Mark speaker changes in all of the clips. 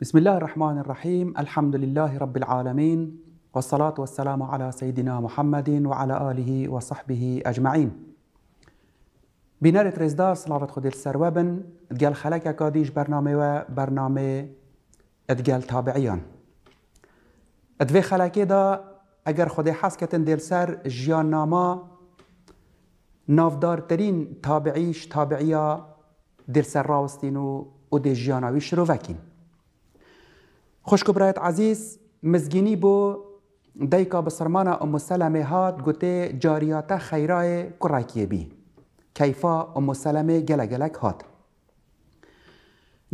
Speaker 1: بسم الله الرحمن الرحيم الحمد لله رب العالمين والصلاة والسلام على سيدنا محمد وعلى آله وصحبه أجمعين بنار رزدا صلاة خودل سروبن اتقال خلق اكاديش برنامه و برنامه اتقال تابعيان ادوی خلقی دا اگر خود حس دل سر جيان ناما ترين تابعيش تابعيا دل سر راوستین و دي دی شروع خوشک برایت عزیز مزگینی بو دیکا بسرمان ام سلمه هاد گوته جاریات خیرای کراکی بی کیفا ام سلمه گلگلک گلک هاد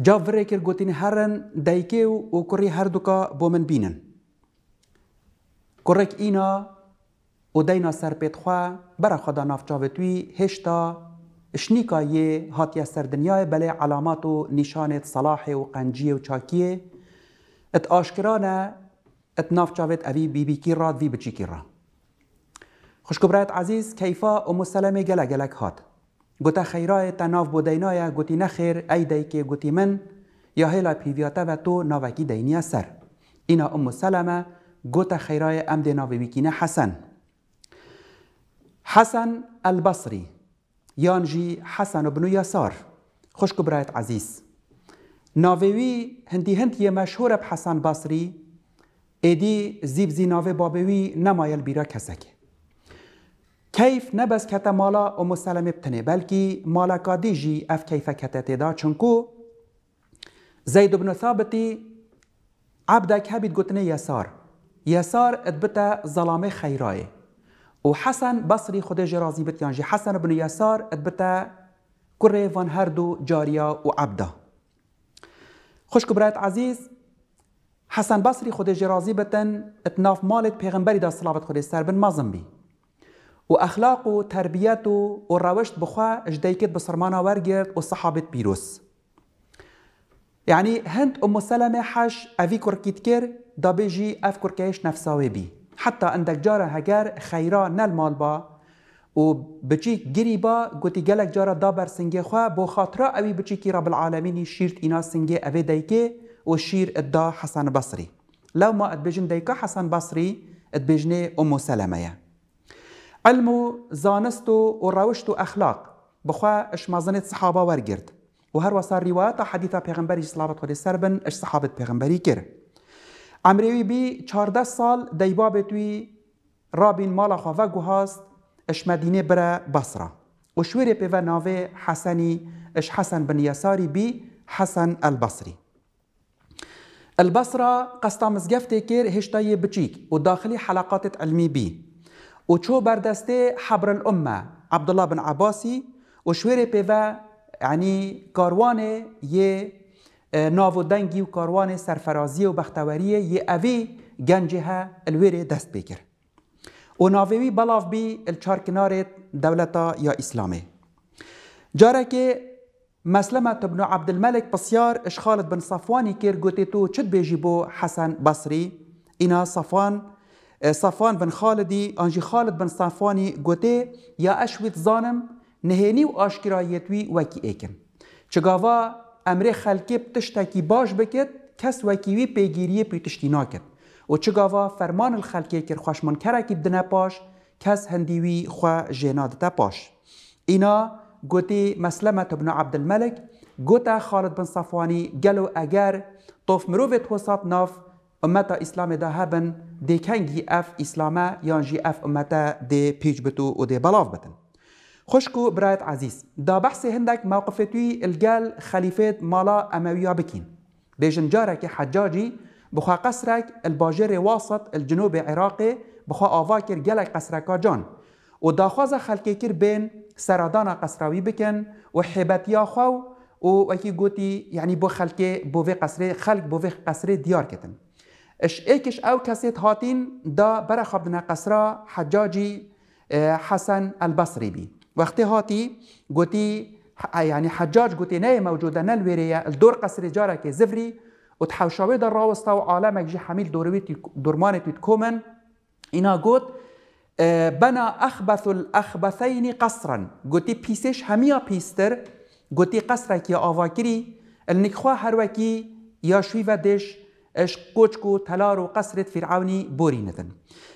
Speaker 1: جا وره کر گوتین هرن دیکی و او کری هر دوکا بو من بینن کرک اینا او دینا سر پیت خواه برا خدا نافچاوه توی هشتا اشنیکا یه هاتیه سر دنیای بله علامات و نشانت صلاح و قنجی و چاکیه ات آشکرانه ات ناف چاوید اوی بی بی کی وی بچی کی را خوشکبرایت عزیز کیفا ام سلمه گله گلک هات گوتا خیرای تناف بودینایا گوتی نخیر ای دی که گوتی من یا هیلا پیویاته و تو ناوکی دینیا سر اینا ام سلمه گوتا خیرای امد ناوی بیکینه حسن حسن البصری یانجی حسن ابن یسار خوشکبرایت عزیز ناووی هندی هندیه مشهور حسن بصری ایدی زیب زیناوه بابوی نمایل بیرا کسکه کیف نبس کته مالا و مسلم بتنه بلکی مالا کادی جی اف کیف کته تیدا چونکو زید بن ثابتی عبدک هبید گتنه یسار یسار ادبته ظلام خیرای و حسن بصری خود جرازی بتیانجی حسن بن یسار ادبته کره وان هر دو جاریا و عبده خوش برات عزیز حسن بصری خود جرازی بتن اتناف مالت پیغمبری دا صلابت خود سر بن مازن بی و اخلاق و تربیت و, و روشت بخوا اجدیکت بسرمانا ورگرد و صحابت بیروس يعني هند أم سلمة حش أفي كوركيت كير دابيجي أف كوركيش نفساوي بي حتى عندك جارة هجر خيرا نل مالبا و بچی گری با گوتی گلک جارا دا بر سنگه خواه بو خاطرا اوی بچی کی رب العالمینی شیرت اینا سنگه اوی دیکه و شیر ادا حسن بصری لو ما ادبیجن دیکه حسن بصری ادبیجنه ام سلمه علم و زانست و روشت و اخلاق بخواه اش مازنت صحابه ورگرد و هر وصار روایت حدیث پیغمبری صلابت خود سربن اش صحابت پیغمبری کرد عمروی بی 14 سال دیبابتوی رابین مالا خواه گوهاست اش مدينه برا بصره وشويري بيفا نافي حسني اش حسن بن يساري بي حسن البصري البصرة قصتا مزقفتي كير هشتاي بتشيك وداخلي حلقات علمي بي وشو بردستي حبر الأمة عبد الله بن عباسي وشويري بيفا يعني كارواني ي اه، نافو دنجي وكارواني سرفرازي وبختورية ي اوي جنجها الويري دست بيكر û navêwî belav bî li çarkinarê dewleta ya Îslamê. Carekê Mesleme Tibnu Abdilmelek pisyar ji Xalid bin Safwanî kêr gotê tu çi dibêjî bo Hesen Basrî, îna Safan Safan bin Xalidî an jî Xalid bin Safanî gotê ya eş wî zanim nihênî û aşkirayiyet wî wekî êkin. Çigava emrê xelkê tiştekî baş bikit kes wekî wî pêgiriye pî tiştî naket. و چه گاوا فرمان الخلکی کر خوشمن کرکی بدنه پاش کس هندیوی خوا جنادتا پاش اینا گوتی مسلمت ابن عبد الملک گوتا خالد بن صفوانی گلو اگر طوف مروفت وسط ناف امتا اسلام دا هبن دی کنگی اف اسلامه یان جی اف امتا دی پیج بتو و دی بلاف بتن خشكو برايت عزيز دا بحثي هندك موقفتي الجال خليفات مالا أموية بكين بيجن جارك حجاجي بخوا قصرک الباجر واسط الجنوب عراقی بخوا آوا کر گلک قصرکا جان و داخواز خلکی کر بین سرادان قصراوی بکن و حبتیا خو و وکی گوتی یعنی بو خلکی بو وی قصره خلک بو وی قصره دیار کتن اش ایکش او کسیت هاتین دا برا خبنا قصرا حجاجی حسن البصری بی وقتی هاتی گوتی يعني حجاج قلت نه موجوده نلويريا الدور قصر جارك زفري و تحوشاوی در راوسته و عالم اگجی حمیل دوروی درمان تید کومن اینا گوت بنا اخبث الاخبثین قصرا گوتی پیسش همیا پیستر گوتی قصر که آواکری النکخوا هروکی یا شوی و دش اش کوچکو تلار و قصرت فرعونی بوریندن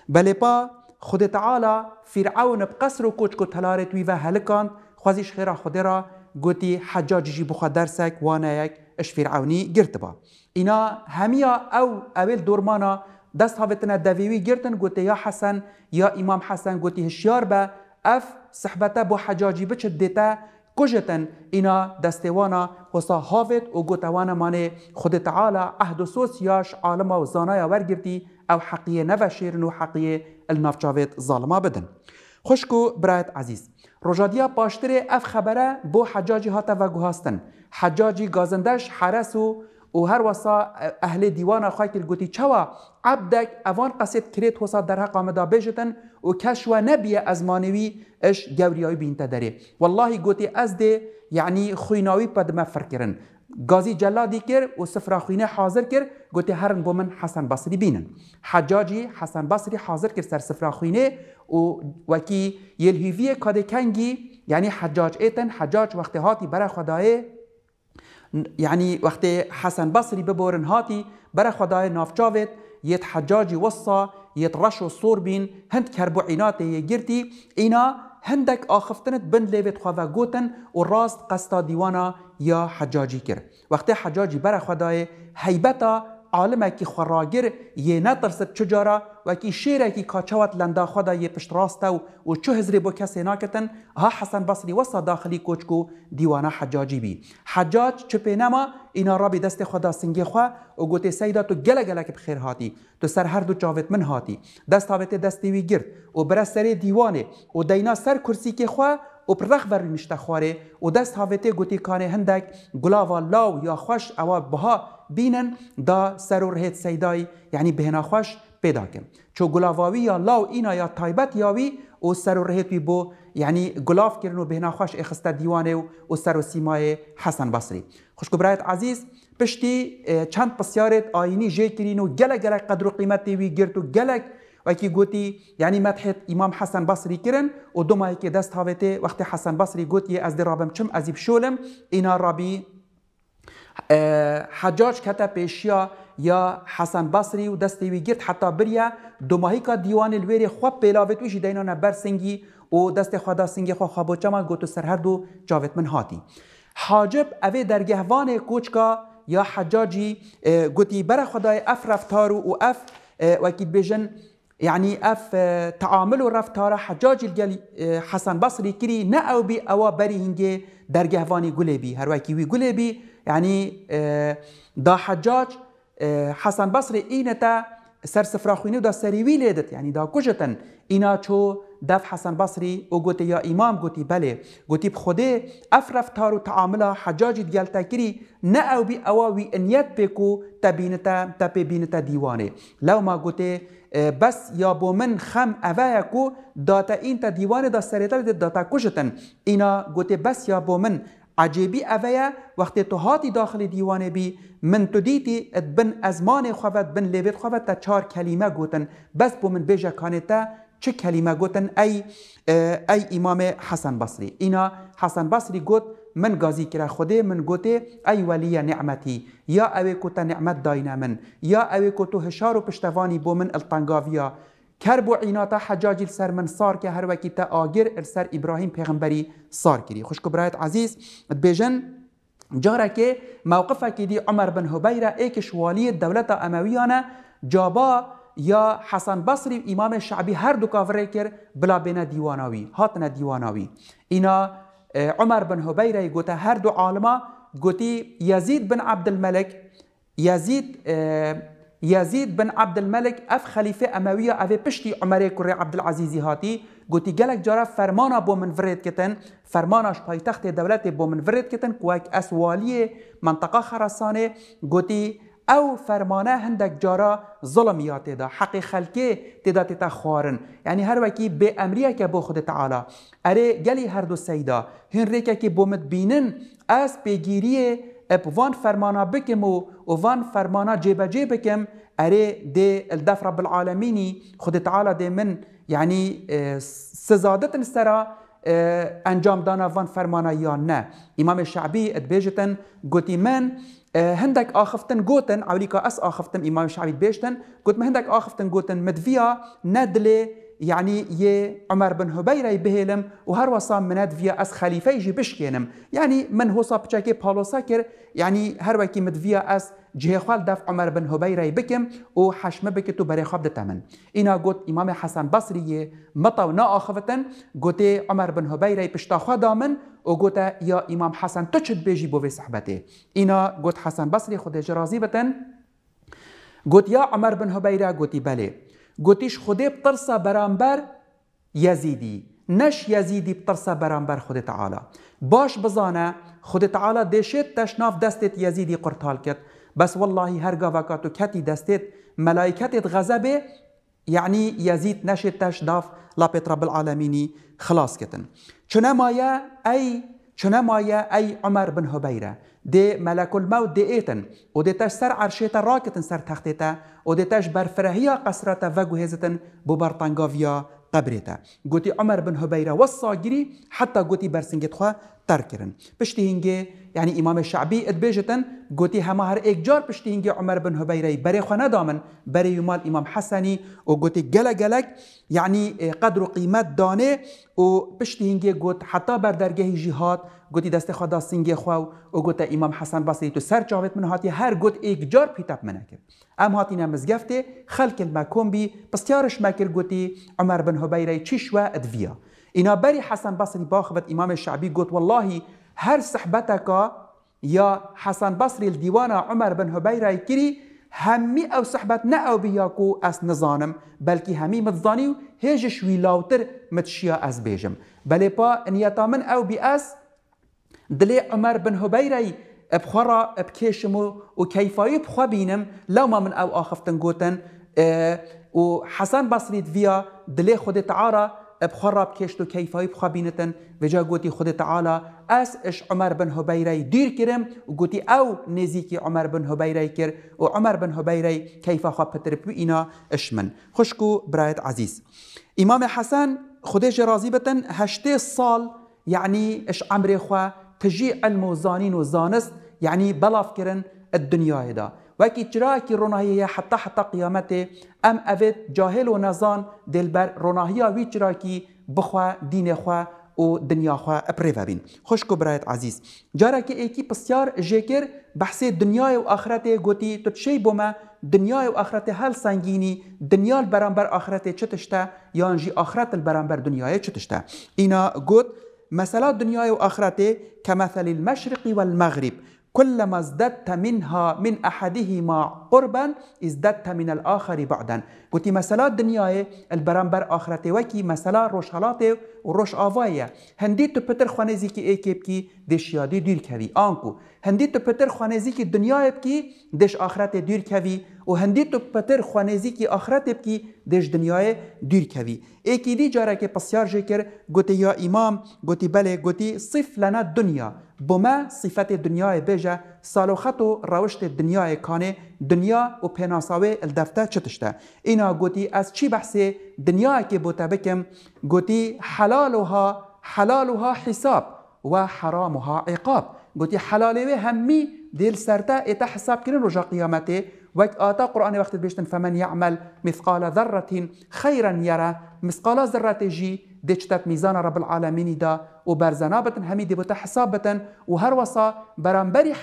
Speaker 1: بلی پا خود تعالی فرعون بقصر و کوچکو تلارت وی و هلکان خوازیش خیره خود را گوتی حجاج جی بخوا درسک وانه یک اش فرعوني گرت با اینا همیا او اول دورمانا دست هاوتنا دویوی گرتن گوتی يا حسن يا امام حسن گوتی هشيار با اف صحبتا بو حجاجي بچت دیتا کجتن اینا دستوانا حسا هاوت و گوتوانا مانه خود تعالی عهد و سوسیاش عالم و زانایا ورگرتی او حقیه نوشیرن و حقیه النافچاوت ظالما بدن خوشکو برایت عزیز رجادیا پاشتر اف خبره بو حجاجی هاته و گوهاستن حجاجی گازندش حرس و او هر وسا اهل دیوان خواه کل گوتی چوا عبدک اوان قصد کریت وسا در حق آمدا بجتن و کشوا نبیه از مانوی اش گوریای بینتا داره والله گوتی از ده یعنی خویناوی پا دمه فرکرن گازی جلادی کرد و سفراخینه حاضر کرد گوته هرن بومن حسن بصری بینن حجاجی حسن بصری حاضر کرد سر سفراخینه و وکی یلهیوی کاده کنگی یعنی حجاج ایتن حجاج وقت هاتی برا خدای یعنی وقت حسن بصری ببورن هاتی بر خدای نافچاوید یت حجاجی وصا یت رش و صور بین هند کربوعینات گرتی اینا هندك آخفتنت بند لیوید خواه گوتن و راست قستا دیوانا یا حجاجی کرد وقتی حجاجی بر خدای حیبتا عالمکی خوراگر یه نترسد چجارا و کی شیرکی کاچوات لندا خدا یه پشت راستو و چه هزری بو کسی ناکتن ها حسن بصری وسا داخلی کوچکو دیوانه حجاجی بی حجاج چه پینما اینا را به دست خدا سنگی خوا و گوته سیدا تو گله گله که بخیر هاتی تو سر هر دو چاوت من هاتی دست هاوت دستی وی گرد و بر سر دیوانه و دینا سر کرسی که خوا و پر رخ بر میشته خواره و دست هاوت گوتی کانه هندک گلاوا لاو یا خوش اوا بها بینن دا سر و رهت سیدای یعنی بهنا خوش پیدا کن چو گلاواوی یا لاو اینا یا تایبت یاوی او سر و رهت وی بو یعنی گلاف کردن و بهنا خوش اخسته دیوانه و او سر و سیمای حسن بصری خوشکو برایت عزیز پشتی چند پسیارت آینی جه کرین و گلک گلک قدر و قیمتی وی گرت و گلک وکی گوتی یعنی مدحت امام حسن بصری کرن و دو ماهی که دست هاوته وقتی حسن بصری گوتی از درابم چم ازیب شولم اینا رابی حجاج کته پیشیا یا حسن بصری و دستی وی گرد حتی بریا دو ماهی که دیوان الویر خواب پیلاوت ویشی دینان برسنگی و دست خدا سنگی خواه خواب چما گوتو سر هر دو جاوت من هاتی حاجب اوه در گهوان کوچکا یا حجاجی گوتی بر خدای اف رفتارو و اف وکید بیجن يعني اف تعامل و رفتار حجاج الگلی حسن بصری کری نه او بی او بری هنگه درگهوانی گلی بی هر وکی وی گلی بی یعنی دا حجاج حسن بصری اینه تا سر سفراخوینی و دا سریوی لیدت یعنی دا کجتن اینا چو دف حسن بصری او گوتی یا امام گوتی بله گوتی بخوده اف رفتار و تعامل حجاج دیال تکری نه او بی او وی انیت بکو تبینتا تپی بینتا دیوانه لو ما گوتی بس یا بومن خم اوه کو داتا این تا دیوان دا سریتر داتا کشتن اینا گوته بس یا بومن عجیبی اوه وقتی تو هاتی داخل دیوانه بی من تو دیتی ات بن ازمان خوابت بن لیبت خوابت تا چار کلمه گوتن بس بو من بیجا کانه تا چه کلمه گوتن ای اه، ای امام حسن بصری اینا حسن بصری گوت من گازی کرا خوده من گوته ای ولی نعمتی یا اوی کوتا نعمت داینا من یا اوی کوتو هشار و پشتوانی بو من التنگاویا کرب و عیناتا حجاج سر من صار که هر وکی تا آگر سر ابراهیم پیغمبری صار کری خوش برایت عزیز بیجن جارا که موقفه که دی عمر بن حبیره ایکش والی دولت امویانه جابا یا حسن بصری و امام شعبی هر دو کافره کر بلا بین دیواناوی نه دیواناوی اینا اه، عمر بن حبیره گوتا هر دو عالما گوتی یزید بن عبد الملک یزید اه، یزید بن عبد الملک اف خلیفه امویه اف پشتی عمر کره عبد العزیزی هاتی گوتی گلک جارا فرمانا بو من ورد کتن فرماناش پایتخت دولت بو من ورد کتن کوک اس والی منطقه خراسانه گوتی او فرمانه هندک جارا ظلم یا تیدا حق خلکی تیدا تیتا خوارن یعنی هر وکی به امریه که بو خود تعالی اره گلی هر دو سیدا هن ریکه که بومت بینن از پیگیری اپ وان فرمانا بکم و وان فرمانا جیبجی بکم اره دی الدف رب العالمینی خود تعالی دی من یعنی سزادتن سرا اه، انجام دانا وان فرمانا یا نه امام شعبی ادبیجتن گوتی من هندك اه، آخفتن جوتن عوليكا أس آخفتن إمام الشعبي بيشتن قلت من هندك آخفتن جوتن مدفيا ندلي يعني ي عمر بن هبيرة بهلم وهر وصام مناد فيا أس خليفة يجي بشكينم يعني من هو صاب تشاكي بالو ساكر يعني هر وكي مد فيا أس جه خوال دف عمر بن هبیره بکم او حشمه بک تو برای خواب دتمن اینا گوت امام حسن بصری متو نا اخفتن گوت عمر بن هبیره پشتا خوا دامن او گوت یا امام حسن تو چت بیجی بو صحبته اینا گوت حسن بصری خود جرازی بتن گوت یا عمر بن هبیره گوتی بله گوتیش خود بترسه برانبر یزیدی نش یزیدی بترسه برانبر خود تعالی باش بزانه خود تعالی دیشت تشناف دستت یزیدی قرطال کرد بس والله هر قافاكا تو كاتي دستيت ملايكات غزبه يعني يزيد نشد تشداف لا رب العالمين خلاص كتن چنمايا أي چنمايا أي عمر بن هبيرة دي ملك الموت دي ايتن و دي تش سر عرشيتا راكتن سر تختيتا و دي تش برفرهيا قصرتا وقو هزتن ببرطنقافيا قبرتا قوتي عمر بن هبيرة وصاقري حتى قوتي برسنجت خوا تر ترکرن پشتی هنگه یعنی امام شعبی اد بیجتن گوتی همه هر ایک جار پشتی هنگه عمر بن حبیره بری خو دامن بری یمال امام حسنی و گوتی گلگ گلگ یعنی اه، قدر و قیمت دانه و پشتی هنگه گوت حتی بر درگه جهاد گوتی دست خدا سنگه خواه و گوت امام حسن بصری تو سر چاوت من هاتی هر گوت ایک جار پیتاب منکر ام هاتی نمز گفته خلک المکوم بی پستیارش مکر گوتی عمر بن حبیره و ادویه اینا بری حسن بصری باخبت امام شعبی گوت والله هر صحبتك یا حسن بصری دیوان عمر بن هبیره کری همی او صحبت نه او بیا کو اس نزانم بلکی همی متزانی و هیج شوی لاوتر متشیا از بیجم بلی پا نیتا من او بی اس دلی عمر بن هبیره بخورا و وكيفاي بخوا بینم لو ما من او اخفتن گوتن أه و حسن بصری فيا دلی خود تعارى بخوا راب کشت و کیفایی بخوا بینتن و خود تعالى اس اش عمر بن هبيري دير كرم و گوتی او نزيكي عمر بن هبيري كر و عمر بن هبيري كيفا خواب پتر بو اینا اش من خشكو برايت عزيز امام حسن خودش راضي بتن هشته سال يعني اش عمر خواه تجي علم و زانین و زانست یعنی بلاف كرن الدنيا هدا وەکی چراکی ڕۆناهیە حتا حتا قیامەتێ ئەم ئەوێت جاهل و نەزان دلبەر ڕۆناهیا وی چراکی بخوا دینێخوا و دنیاخوا ئەپڕێڤبین خوشک و برایەت عزیز جارێکی ئێکی پرسیار ژێکر بەحسێ دنیای و ئاخرەتێ گوتی تو چی بۆمە دنیای و ئاخرەتێ هەل سنگینی دنیال بەرامبەر ئاخرەتێ چ تشتە یانژی ئاخرەت بەرامبەر دنیاە چ تشتە ئینا گوت مثلا دنیای و ئاخرەتێ کەمەثەلی المەشرقی والمەغریب كلما ازددت منها من أحدهما قربا ازددت من الآخر بعدا قلت مسالات دنياي البرامبر آخرتي وكي مسالات روشالاتي روش آوایه هندی تو پتر خوانزی که ایکیب کی دش یادی دیر کوی آنکو هندی تو پتر خوانزی که دنیا بکی دش آخرت دیر کوی و هندی تو پتر خوانزی که آخرت بکی دش دنیا دیر کوی ایکی دی جاره که پسیار جکر گوتی یا امام گوتی بله گوتی صف لنا دنیا بما صفت دنیا بجه سالوخت و روشت دنیای کانه دنیا و پناساوی الدفته چتشته اینا گوتی از چی بحثی دنیا که بوته بکم گوتی حلالها حلالها حساب و حرامها عقاب گوتی حلالی همی دل سرتا ایتا حساب کردن رجا قیامته وك آتا قرآن وقت بيشتن فمن يعمل مثقال ذرة خيرا يرى مثقال ذرة جي دچتت ميزان رب العالمين دا و برزنا بتن همی دی بوتا حساب بتن و هر وصا برانبری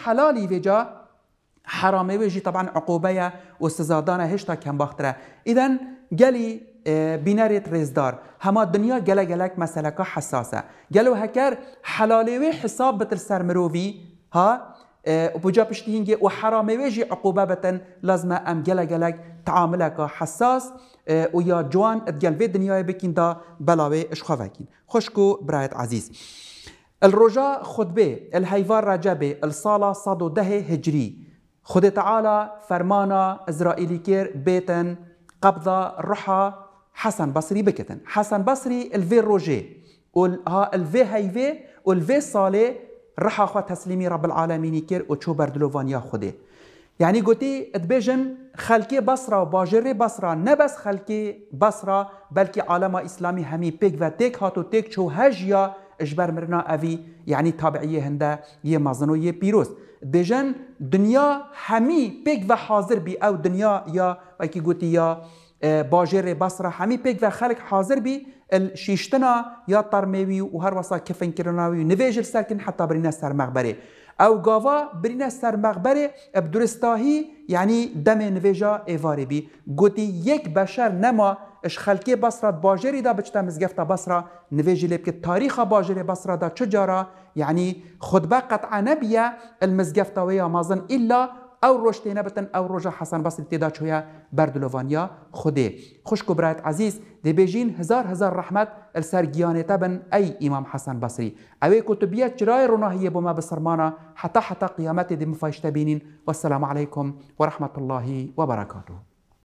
Speaker 1: حرامي ويجي طبعا عقوبية وسزادانا هشتا كم باخترا إذن قالي آه، بناريت ريزدار هما الدنيا قلا قلاك مسألة حساسة قالوا هكار حلالي وي حساب بتر مروفي ها آه، وبجا بشتينجي وحرامي ويجي عقوبة بتن لازم أم قلا قلاك تعاملك حساس اه، ويا یا جوان ادگل في دنیای بکین دا بلاوی اشخواوکین خوشکو برایت عزیز الرجاء خطبه الهيفار رجبه الصالة صادو ده هجري خد تعالى فرمانا ازرائيلي كير بيتن قبضة رحى حسن بصري بكتن حسن بصري الفي روجي ها الفي هيفي والفي صالي رحا خوا تسليمي رب العالمين كير وتشو بردلوفان يا خده يعني قوتي اتبجم خلقي بصرة وباجري بصرة نبس خلقي بصرة بل كي عالم إسلامي همي بيك و تيك هاتو تيك شو هجيا اجبر مرنا أفي يعني تابعية هندا يه مزنو يه بيروس بيجن دنيا همي بيك و حاضر بي أو دنيا يا وكي قوتي يا آه، باجري بصرة همي بيك و خلق حاضر بي الشيشتنا يا طرميوي وصا كفن كرناوي نفيجل ساكن حتى برنا سر مغبري او گاوا برینه سر مغبره بدرستاهی یعنی دم نویجا ایواری بی گوتی یک بشر نما اش خلکی بصره باجری دا بچتا مزگفتا بصره نویجی لیب که تاریخ باجری بصره دا چجارا یعنی خطبه قطعا نبیه المزگفتا ویا مازن الا او روش تینه بتن او روژا حسن بس ابتدا چویا بردلوانیا خودی خوشکو برایت عزیز دی بیجین هزار هزار رحمت السر گیانه تبن ای امام حسن بصری اوی کتبیه چرای روناهیه بما بسرمانا حتا حتا قیامت دی مفايش تبينين والسلام و رحمت الله و برکاته